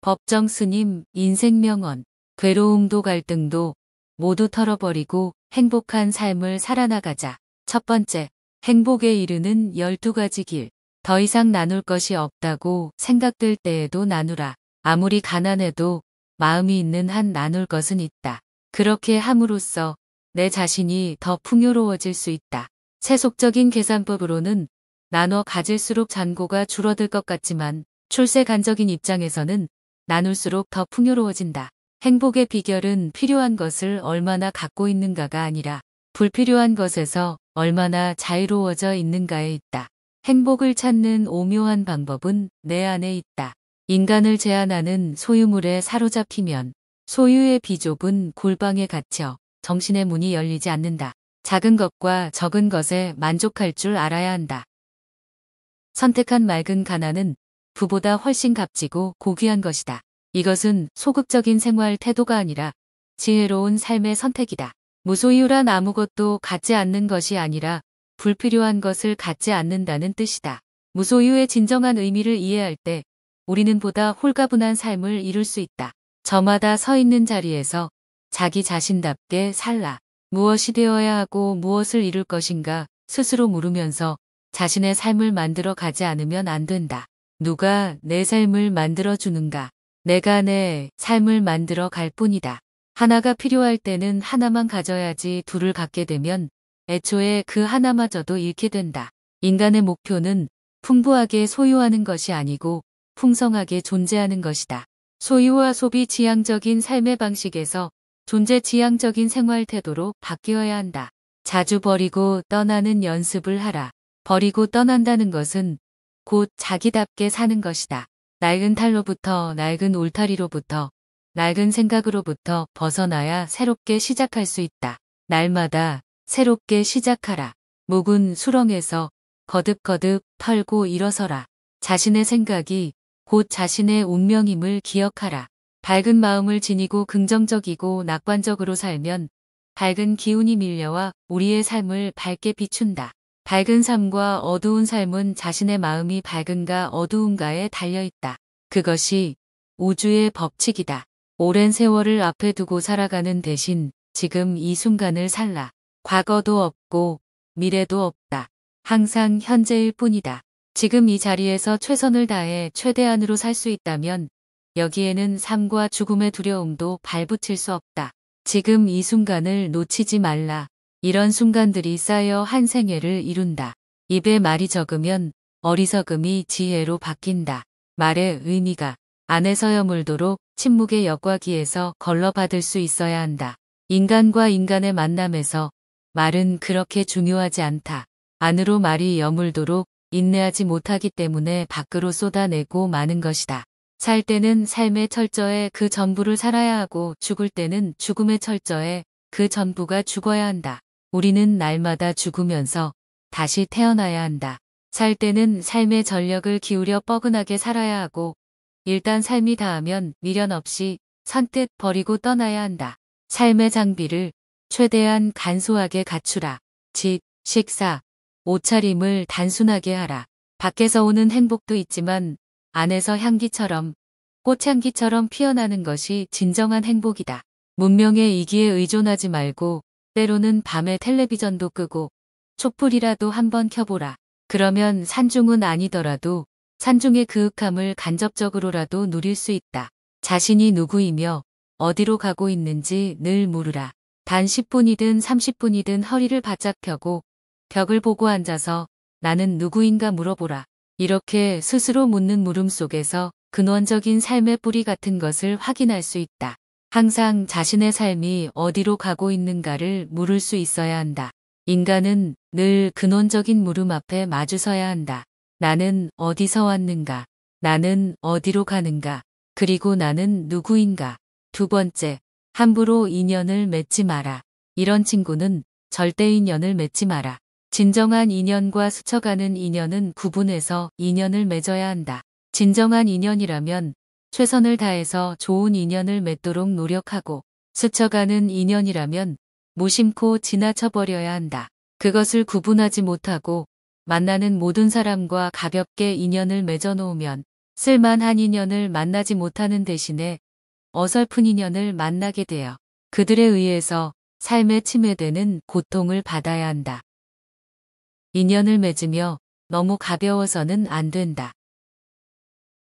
법정 스님, 인생명언, 괴로움도 갈등도 모두 털어버리고 행복한 삶을 살아나가자. 첫 번째, 행복에 이르는 12가지 길. 더 이상 나눌 것이 없다고 생각될 때에도 나누라. 아무리 가난해도 마음이 있는 한 나눌 것은 있다. 그렇게 함으로써 내 자신이 더 풍요로워질 수 있다. 세속적인 계산법으로는 나눠 가질수록 잔고가 줄어들 것 같지만 출세 간적인 입장에서는 나눌수록 더 풍요로워진다. 행복의 비결은 필요한 것을 얼마나 갖고 있는가가 아니라 불필요한 것에서 얼마나 자유로워져 있는가에 있다. 행복을 찾는 오묘한 방법은 내 안에 있다. 인간을 제한하는 소유물에 사로잡히면 소유의 비좁은 골방에 갇혀 정신의 문이 열리지 않는다. 작은 것과 적은 것에 만족할 줄 알아야 한다. 선택한 맑은 가난은 부보다 훨씬 값지고 고귀한 것이다. 이것은 소극적인 생활 태도가 아니라 지혜로운 삶의 선택이다. 무소유란 아무것도 갖지 않는 것이 아니라 불필요한 것을 갖지 않는다는 뜻이다. 무소유의 진정한 의미를 이해할 때 우리는 보다 홀가분한 삶을 이룰 수 있다. 저마다 서 있는 자리에서 자기 자신답게 살라. 무엇이 되어야 하고 무엇을 이룰 것인가 스스로 물으면서 자신의 삶을 만들어 가지 않으면 안 된다. 누가 내 삶을 만들어 주는가? 내가 내 삶을 만들어 갈 뿐이다. 하나가 필요할 때는 하나만 가져야지 둘을 갖게 되면 애초에 그 하나마저도 잃게 된다. 인간의 목표는 풍부하게 소유하는 것이 아니고 풍성하게 존재하는 것이다. 소유와 소비 지향적인 삶의 방식에서 존재 지향적인 생활 태도로 바뀌어야 한다. 자주 버리고 떠나는 연습을 하라. 버리고 떠난다는 것은 곧 자기답게 사는 것이다. 낡은 탈로부터 낡은 울타리로부터 낡은 생각으로부터 벗어나야 새롭게 시작할 수 있다. 날마다 새롭게 시작하라. 묵은 수렁에서 거듭거듭 털고 일어서라. 자신의 생각이 곧 자신의 운명임을 기억하라. 밝은 마음을 지니고 긍정적이고 낙관적으로 살면 밝은 기운이 밀려와 우리의 삶을 밝게 비춘다. 밝은 삶과 어두운 삶은 자신의 마음이 밝은가 어두운가에 달려있다. 그것이 우주의 법칙이다. 오랜 세월을 앞에 두고 살아가는 대신 지금 이 순간을 살라. 과거도 없고 미래도 없다. 항상 현재일 뿐이다. 지금 이 자리에서 최선을 다해 최대한으로 살 수 있다면 여기에는 삶과 죽음의 두려움도 발붙일 수 없다. 지금 이 순간을 놓치지 말라. 이런 순간들이 쌓여 한 생애를 이룬다. 입에 말이 적으면 어리석음이 지혜로 바뀐다. 말의 의미가 안에 서여 물도록 침묵의 역과기에서 걸러받을 수 있어야 한다. 인간과 인간의 만남에서 말은 그렇게 중요하지 않다. 안으로 말이 여물도록 인내하지 못하기 때문에 밖으로 쏟아내고 마는 것이다. 살 때는 삶의 철저에 그 전부를 살아야 하고 죽을 때는 죽음의 철저에 그 전부가 죽어야 한다. 우리는 날마다 죽으면서 다시 태어나야 한다. 살 때는 삶의 전력을 기울여 뻐근하게 살아야 하고 일단 삶이 다하면 미련 없이 선뜻 버리고 떠나야 한다. 삶의 장비를 최대한 간소하게 갖추라. 집, 식사, 옷차림을 단순하게 하라. 밖에서 오는 행복도 있지만 안에서 향기처럼 꽃향기처럼 피어나는 것이 진정한 행복이다. 문명의 이기에 의존하지 말고 때로는 밤에 텔레비전도 끄고 촛불이라도 한번 켜보라. 그러면 산중은 아니더라도 산중의 그윽함을 간접적으로라도 누릴 수 있다. 자신이 누구이며 어디로 가고 있는지 늘물으라단 10분이든 30분이든 허리를 바짝 펴고 벽을 보고 앉아서 나는 누구인가 물어보라. 이렇게 스스로 묻는 물음 속에서 근원적인 삶의 뿌리 같은 것을 확인할 수 있다. 항상 자신의 삶이 어디로 가고 있는가를 물을 수 있어야 한다. 인간은 늘 근원적인 물음 앞에 마주서야 한다. 나는 어디서 왔는가? 나는 어디로 가는가? 그리고 나는 누구인가? 두 번째, 함부로 인연을 맺지 마라. 이런 친구는 절대 인연을 맺지 마라. 진정한 인연과 스쳐가는 인연은 구분해서 인연을 맺어야 한다. 진정한 인연이라면 최선을 다해서 좋은 인연을 맺도록 노력하고 스쳐가는 인연이라면 무심코 지나쳐버려야 한다. 그것을 구분하지 못하고 만나는 모든 사람과 가볍게 인연을 맺어놓으면 쓸만한 인연을 만나지 못하는 대신에 어설픈 인연을 만나게 되어 그들에 의해서 삶에 침해되는 고통을 받아야 한다. 인연을 맺으며 너무 가벼워서는 안 된다.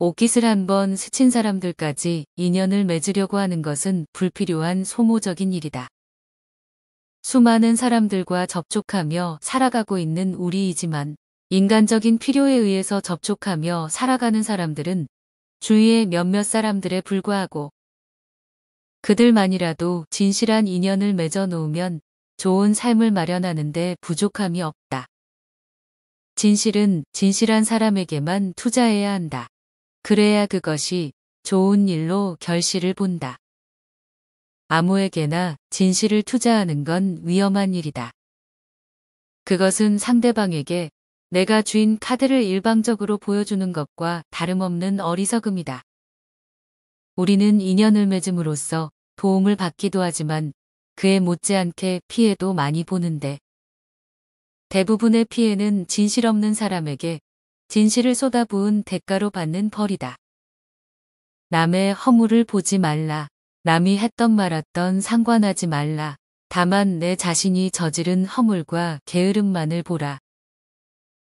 옷깃을 한번 스친 사람들까지 인연을 맺으려고 하는 것은 불필요한 소모적인 일이다. 수많은 사람들과 접촉하며 살아가고 있는 우리이지만 인간적인 필요에 의해서 접촉하며 살아가는 사람들은 주위의 몇몇 사람들에 불과하고 그들만이라도 진실한 인연을 맺어 놓으면 좋은 삶을 마련하는데 부족함이 없다. 진실은 진실한 사람에게만 투자해야 한다. 그래야 그것이 좋은 일로 결실을 본다. 아무에게나 진실을 투자하는 건 위험한 일이다. 그것은 상대방에게 내가 주인 카드를 일방적으로 보여주는 것과 다름없는 어리석음이다. 우리는 인연을 맺음으로써 도움을 받기도 하지만 그에 못지않게 피해도 많이 보는데 대부분의 피해는 진실 없는 사람에게 진실을 쏟아부은 대가로 받는 벌이다. 남의 허물을 보지 말라. 남이 했던 말았던 상관하지 말라. 다만 내 자신이 저지른 허물과 게으름만을 보라.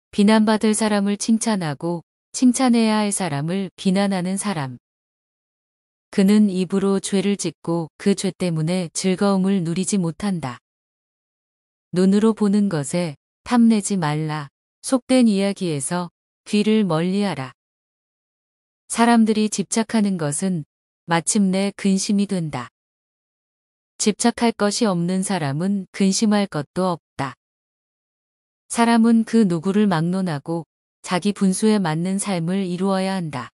비난받을 사람을 칭찬하고 칭찬해야 할 사람을 비난하는 사람. 그는 입으로 죄를 짓고 그 죄 때문에 즐거움을 누리지 못한다. 눈으로 보는 것에 탐내지 말라. 속된 이야기에서 귀를 멀리하라. 사람들이 집착하는 것은 마침내 근심이 된다. 집착할 것이 없는 사람은 근심할 것도 없다. 사람은 그 누구를 막론하고 자기 분수에 맞는 삶을 이루어야 한다.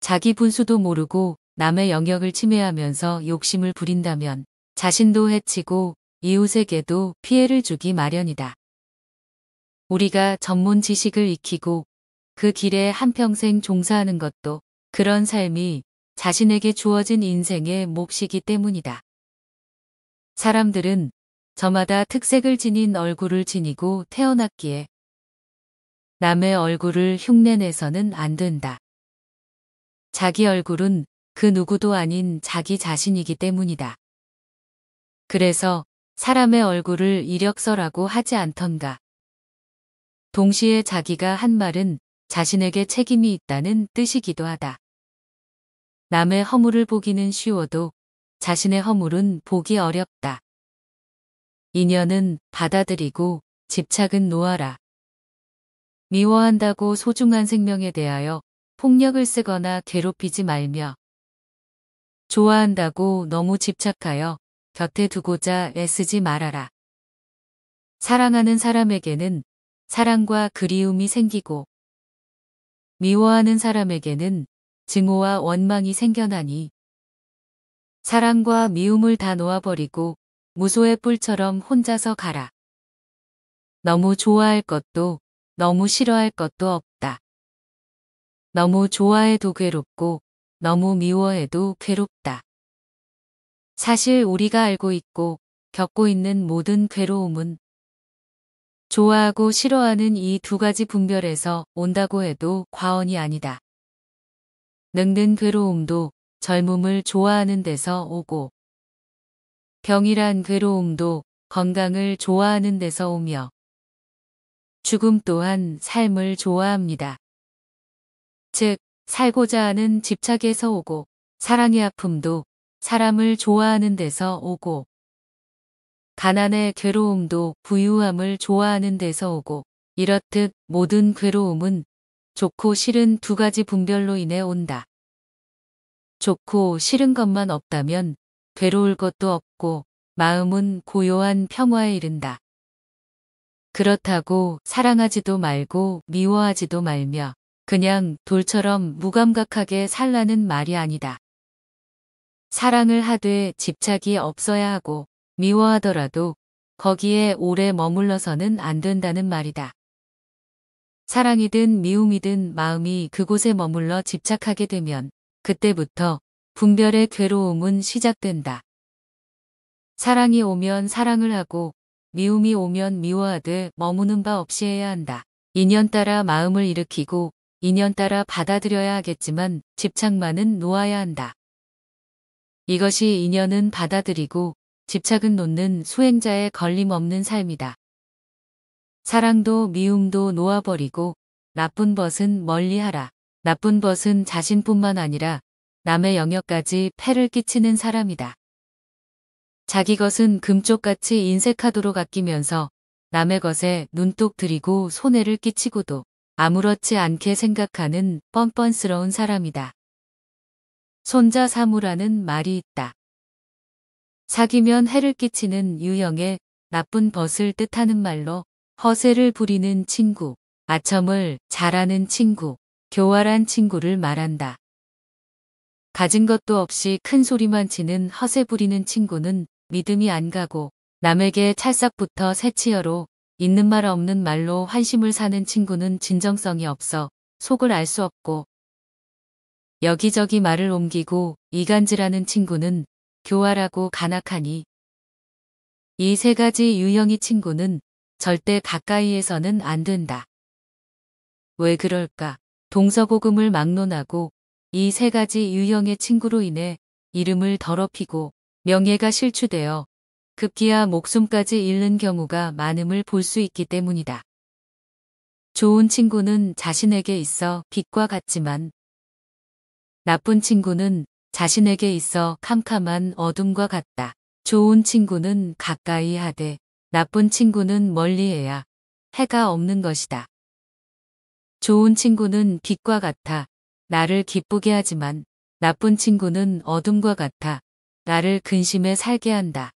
자기 분수도 모르고 남의 영역을 침해하면서 욕심을 부린다면 자신도 해치고 이웃에게도 피해를 주기 마련이다. 우리가 전문 지식을 익히고 그 길에 한평생 종사하는 것도 그런 삶이 자신에게 주어진 인생의 몫이기 때문이다. 사람들은 저마다 특색을 지닌 얼굴을 지니고 태어났기에 남의 얼굴을 흉내내서는 안 된다. 자기 얼굴은 그 누구도 아닌 자기 자신이기 때문이다. 그래서 사람의 얼굴을 이력서라고 하지 않던가. 동시에 자기가 한 말은 자신에게 책임이 있다는 뜻이기도 하다. 남의 허물을 보기는 쉬워도 자신의 허물은 보기 어렵다. 인연은 받아들이고 집착은 놓아라. 미워한다고 소중한 생명에 대하여 폭력을 쓰거나 괴롭히지 말며 좋아한다고 너무 집착하여 곁에 두고자 애쓰지 말아라. 사랑하는 사람에게는 사랑과 그리움이 생기고 미워하는 사람에게는 증오와 원망이 생겨나니 사랑과 미움을 다 놓아버리고 무소의 뿔처럼 혼자서 가라. 너무 좋아할 것도 너무 싫어할 것도 없다. 너무 좋아해도 괴롭고 너무 미워해도 괴롭다. 사실 우리가 알고 있고 겪고 있는 모든 괴로움은 좋아하고 싫어하는 이 두 가지 분별에서 온다고 해도 과언이 아니다. 늙는 괴로움도 젊음을 좋아하는 데서 오고 병이란 괴로움도 건강을 좋아하는 데서 오며 죽음 또한 삶을 좋아합니다. 즉, 살고자 하는 집착에서 오고 사랑의 아픔도 사람을 좋아하는 데서 오고 가난의 괴로움도 부유함을 좋아하는 데서 오고 이렇듯 모든 괴로움은 좋고 싫은 두 가지 분별로 인해 온다. 좋고 싫은 것만 없다면 괴로울 것도 없고 마음은 고요한 평화에 이른다. 그렇다고 사랑하지도 말고 미워하지도 말며 그냥 돌처럼 무감각하게 살라는 말이 아니다. 사랑을 하되 집착이 없어야 하고 미워하더라도 거기에 오래 머물러서는 안 된다는 말이다. 사랑이든 미움이든 마음이 그곳에 머물러 집착하게 되면 그때부터 분별의 괴로움은 시작된다. 사랑이 오면 사랑을 하고 미움이 오면 미워하되 머무는 바 없이 해야 한다. 인연 따라 마음을 일으키고 인연 따라 받아들여야 하겠지만 집착만은 놓아야 한다. 이것이 인연은 받아들이고 집착은 놓는 수행자의 걸림없는 삶이다. 사랑도 미움도 놓아버리고 나쁜 벗은 멀리하라. 나쁜 벗은 자신뿐만 아니라 남의 영역까지 패를 끼치는 사람이다. 자기 것은 금쪽같이 인색하도록 아끼면서 남의 것에 눈독 들이고 손해를 끼치고도 아무렇지 않게 생각하는 뻔뻔스러운 사람이다. 손자 사무라는 말이 있다. 사귀면 해를 끼치는 유형의 나쁜 벗을 뜻하는 말로 허세를 부리는 친구, 아첨을 잘하는 친구, 교활한 친구를 말한다. 가진 것도 없이 큰 소리만 치는 허세 부리는 친구는 믿음이 안 가고 남에게 찰싹부터 새치어로 있는 말 없는 말로 환심을 사는 친구는 진정성이 없어 속을 알 수 없고 여기저기 말을 옮기고 이간질하는 친구는 교활하고 간악하니 이 세 가지 유형의 친구는 절대 가까이에서는 안 된다. 왜 그럴까? 동서고금을 막론하고 이 세 가지 유형의 친구로 인해 이름을 더럽히고 명예가 실추되어 급기야 목숨까지 잃는 경우가 많음을 볼 수 있기 때문이다. 좋은 친구는 자신에게 있어 빛과 같지만 나쁜 친구는 자신에게 있어 캄캄한 어둠과 같다. 좋은 친구는 가까이 하되 나쁜 친구는 멀리해야 해가 없는 것이다. 좋은 친구는 빛과 같아 나를 기쁘게 하지만 나쁜 친구는 어둠과 같아 나를 근심에 살게 한다.